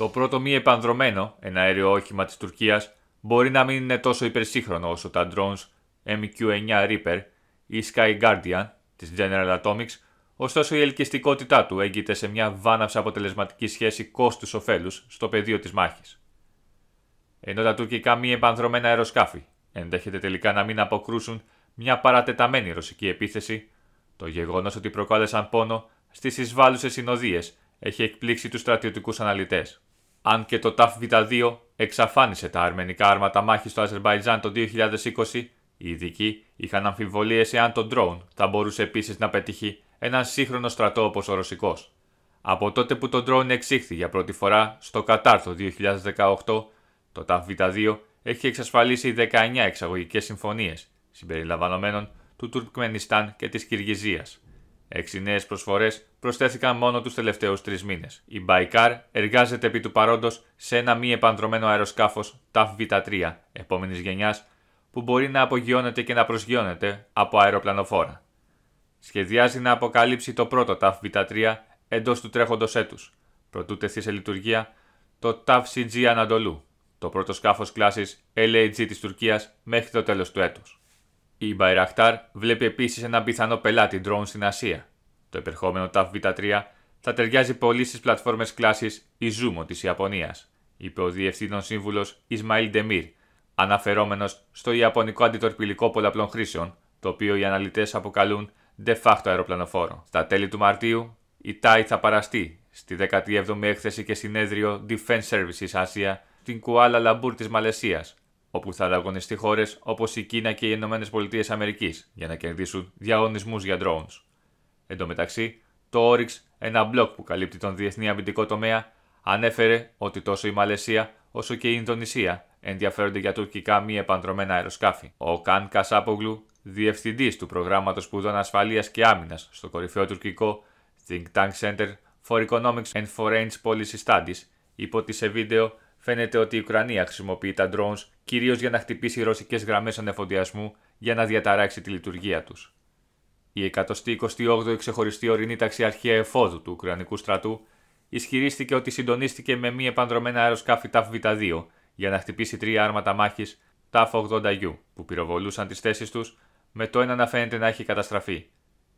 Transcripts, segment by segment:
Το πρώτο μη επανδρομένο εναέριο όχημα της Τουρκίας μπορεί να μην είναι τόσο υπερσύγχρονο όσο τα drones MQ-9 Reaper ή Sky Guardian της General Atomics, ωστόσο η ελκυστικότητά του έγκυται σε μια βάναυσα αποτελεσματική σχέση κόστους-οφέλους στο πεδίο της μάχης. Ενώ τα τουρκικά μη επανδρομένα αεροσκάφη ενδέχεται τελικά να μην αποκρούσουν μια παρατεταμένη ρωσική επίθεση, το γεγονός ότι προκάλεσαν πόνο στις εισβάλλουσες συνοδείες έχει εκπλήξει τους στρατιωτικούς αναλυτές αν και το ΤΑΦ 2 εξαφάνισε τα αρμενικά άρματα μάχη στο Αζερβαϊτζάν το 2020, οι ειδικοί είχαν αμφιβολίες εάν το ντρόουν θα μπορούσε επίσης να πετύχει έναν σύγχρονο στρατό όπως ο Ρωσικός. Από τότε που το ντρόουν εξήχθη για πρώτη φορά στο Κατάρ το 2018, το ΤΑΦ 2 έχει εξασφαλίσει 19 εξαγωγικές συμφωνίες συμπεριλαμβανομένων του Τουρκμενιστάν και της Κυργυζίας. Έξι νέες προσφορές προσθέθηκαν μόνο τους τελευταίους τρεις μήνες. Η Baikar εργάζεται επί του παρόντος σε ένα μη επανδρομένο αεροσκάφος TAF V3 επόμενης γενιάς που μπορεί να απογειώνεται και να προσγειώνεται από αεροπλανοφόρα. Σχεδιάζει να αποκαλύψει το πρώτο TAF V3 εντός του τρέχοντος έτους, προτού τεθεί σε λειτουργία το TAF CG Ανατολού, το πρώτο σκάφος κλάσης LAG της Τουρκίας μέχρι το τέλος του έτους. Η Bayraktar βλέπει επίσης έναν πιθανό πελάτη drone στην Ασία. Το επερχόμενο TAF V3 θα ταιριάζει πολύ στις πλατφόρμες κλάσης Izumo της Ιαπωνίας, είπε ο διευθύνων σύμβουλος Ισμαήλ Ντεμίρ, αναφερόμενος στο Ιαπωνικό αντιτορπιλικό πολλαπλών χρήσεων, το οποίο οι αναλυτές αποκαλούν de facto αεροπλανοφόρο. Στα τέλη του Μαρτίου, η TAI θα παραστεί στη 17η έκθεση και συνέδριο Defense Services Asia στην Κουάλα Λαμπούρ της Μαλαισίας, όπου θα ανταγωνιστεί χώρες όπως η Κίνα και οι ΗΠΑ για να κερδίσουν διαγωνισμούς για drones. Εν τω μεταξύ, το Oryx, ένα μπλοκ που καλύπτει τον διεθνή αμυντικό τομέα, ανέφερε ότι τόσο η Μαλαισία όσο και η Ινδονησία ενδιαφέρονται για τουρκικά μη επανδρομένα αεροσκάφη. Ο Καν Κασάπογλου, διευθυντής του προγράμματος σπουδών ασφαλείας και άμυνας στο κορυφαίο τουρκικό Think Tank Center for Economics and Foreign Policy Studies, είπε ότι σε βίντεο φαίνεται ότι η Ουκρανία χρησιμοποιεί τα drones κυρίως για να χτυπήσει ρωσικές γραμμές ανεφοδιασμού για να διαταράξει τη λειτουργία τους. Η 128η ξεχωριστή ορεινή ταξιαρχία εφόδου του Ουκρανικού στρατού ισχυρίστηκε ότι συντονίστηκε με μη επανδρομένα αεροσκάφη ΤΑΦ Β2 για να χτυπήσει τρία άρματα μάχης ΤΑΦ 80U που πυροβολούσαν τις θέσεις τους, με το ένα να φαίνεται να έχει καταστραφεί.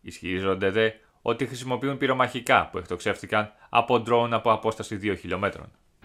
Ισχυρίζονται δε ότι χρησιμοποιούν πυρομαχικά που εκτοξεύτηκαν από ντρόουν από απόσταση 2 χιλιόμετρων.